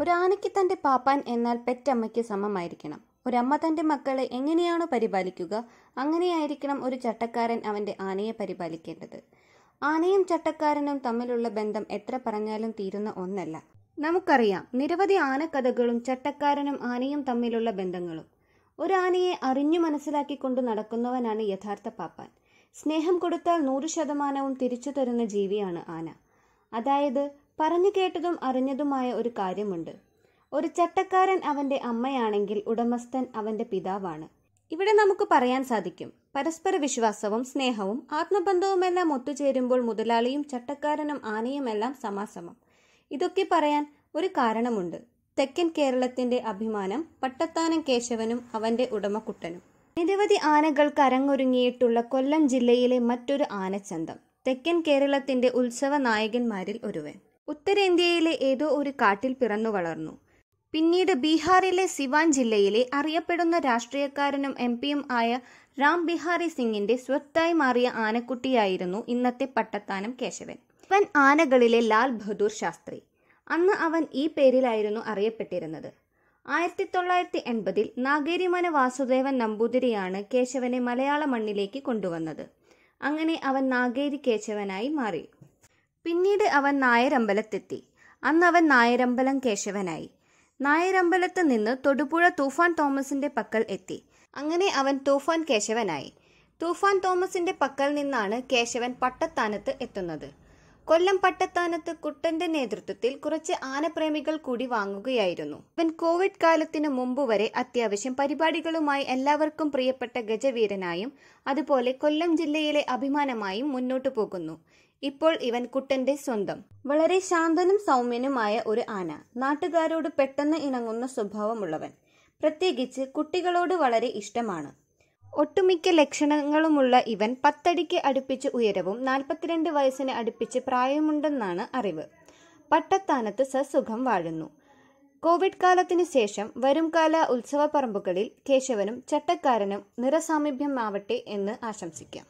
ഒരാനയ്ക്ക് തൻ്റെ പാപ്പാൻ എന്നാൽ പെറ്റമ്മയ്ക്ക് സമമായിരിക്കണം ഒരമ്മ തൻ്റെ മക്കളെ എങ്ങനെയാണോ പരിപാലിക്കുക അങ്ങനെയായിരിക്കണം ഒരു ചട്ടക്കാരൻ അവൻ്റെ ആനയെ പരിപാലിക്കേണ്ടത് ആനയും ചട്ടക്കാരനും തമ്മിലുള്ള ബന്ധം എത്ര പറഞ്ഞാലും തീരുന്ന ഒന്നല്ല നമുക്കറിയാം നിരവധി ആനക്കഥകളും ചട്ടക്കാരനും ആനയും തമ്മിലുള്ള ബന്ധങ്ങളും ഒരു ആനയെ അറിഞ്ഞു മനസ്സിലാക്കിക്കൊണ്ട് നടക്കുന്നവനാണ് യഥാർത്ഥ പാപ്പാൻ സ്നേഹം കൊടുത്താൽ നൂറ് ശതമാനവും തിരിച്ചു തരുന്ന ജീവിയാണ് ആന അതായത് പറഞ്ഞു കേട്ടതും അറിഞ്ഞതുമായ ഒരു കാര്യമുണ്ട് ഒരു ചട്ടക്കാരൻ അവന്റെ അമ്മയാണെങ്കിൽ ഉടമസ്ഥൻ അവന്റെ പിതാവാണ് ഇവിടെ നമുക്ക് പറയാൻ സാധിക്കും പരസ്പര വിശ്വാസവും സ്നേഹവും ആത്മബന്ധവുമെല്ലാം ഒത്തുചേരുമ്പോൾ മുതലാളിയും ചട്ടക്കാരനും ആനയുമെല്ലാം സമാസമം ഇതൊക്കെ പറയാൻ ഒരു കാരണമുണ്ട് തെക്കൻ കേരളത്തിന്റെ അഭിമാനം പട്ടത്താനം കേശവനും അവന്റെ ഉടമക്കുട്ടനും നിരവധി ആനകൾ കരങ്ങൊരുങ്ങിയിട്ടുള്ള കൊല്ലം ജില്ലയിലെ മറ്റൊരു ആനച്ചന്തം തെക്കൻ കേരളത്തിന്റെ ഉത്സവ നായകന്മാരിൽ ഒരുവൻ ഉത്തരേന്ത്യയിലെ ഏതോ ഒരു കാട്ടിൽ പിറന്നു വളർന്നു പിന്നീട് ബീഹാറിലെ സിവാൻ ജില്ലയിലെ അറിയപ്പെടുന്ന രാഷ്ട്രീയക്കാരനും എം പിയും ആയ റാം ബിഹാരി സിംഗിന്റെ സ്വത്തായി മാറിയ ആനക്കുട്ടിയായിരുന്നു ഇന്നത്തെ പട്ടത്താനം കേശവൻ ഇവൻ ആനകളിലെ ലാൽ ബഹദൂർ ശാസ്ത്രി അന്ന് അവൻ ഈ പേരിലായിരുന്നു അറിയപ്പെട്ടിരുന്നത് ആയിരത്തി തൊള്ളായിരത്തി എൺപതിൽ നാഗേരിമന വാസുദേവൻ നമ്പൂതിരിയാണ് കേശവനെ മലയാള മണ്ണിലേക്ക് കൊണ്ടുവന്നത് അങ്ങനെ അവൻ നാഗേരി കേശവനായി മാറി പിന്നീട് അവൻ നായരമ്പലത്തെത്തി അന്ന് അവൻ നായരമ്പലം കേശവനായി നായരമ്പലത്ത് നിന്ന് തൊടുപുഴ തൂഫാൻ തോമസിന്റെ പക്കൽ എത്തി അങ്ങനെ അവൻ തൂഫാൻ കേശവനായി തൂഫാൻ തോമസിന്റെ പക്കൽ നിന്നാണ് കേശവൻ പട്ടത്താനത്ത് എത്തുന്നത് കൊല്ലം പട്ടത്താനത്ത് കുട്ടന്റെ നേതൃത്വത്തിൽ കുറച്ച് ആനപ്രേമികൾ കൂടി വാങ്ങുകയായിരുന്നു ഇവൻ കോവിഡ് കാലത്തിനു മുമ്പ് വരെ അത്യാവശ്യം പരിപാടികളുമായി എല്ലാവർക്കും പ്രിയപ്പെട്ട ഗജവീരനായും അതുപോലെ കൊല്ലം ജില്ലയിലെ അഭിമാനമായും മുന്നോട്ടു പോകുന്നു ഇപ്പോൾ ഇവൻ കുട്ടന്റെ സ്വന്തം വളരെ ശാന്തനും സൗമ്യനുമായ ഒരു ആന നാട്ടുകാരോട് പെട്ടെന്ന് ഇണങ്ങുന്ന സ്വഭാവമുള്ളവൻ പ്രത്യേകിച്ച് കുട്ടികളോട് വളരെ ഇഷ്ടമാണ് ഒട്ടുമിക്ക ലക്ഷണങ്ങളുമുള്ള ഇവൻ പത്തടിക്ക് അടുപ്പിച്ച് ഉയരവും നാൽപ്പത്തിരണ്ട് വയസ്സിന് അടുപ്പിച്ച് പ്രായമുണ്ടെന്നാണ് അറിവ് പട്ടത്താനത്ത് സസുഖം വാഴുന്നു കോവിഡ് കാലത്തിനു ശേഷം വരുംകാല ഉത്സവ പറമ്പുകളിൽ കേശവനും ചട്ടക്കാരനും നിറസാമീപ്യമാവട്ടെ എന്ന് ആശംസിക്കാം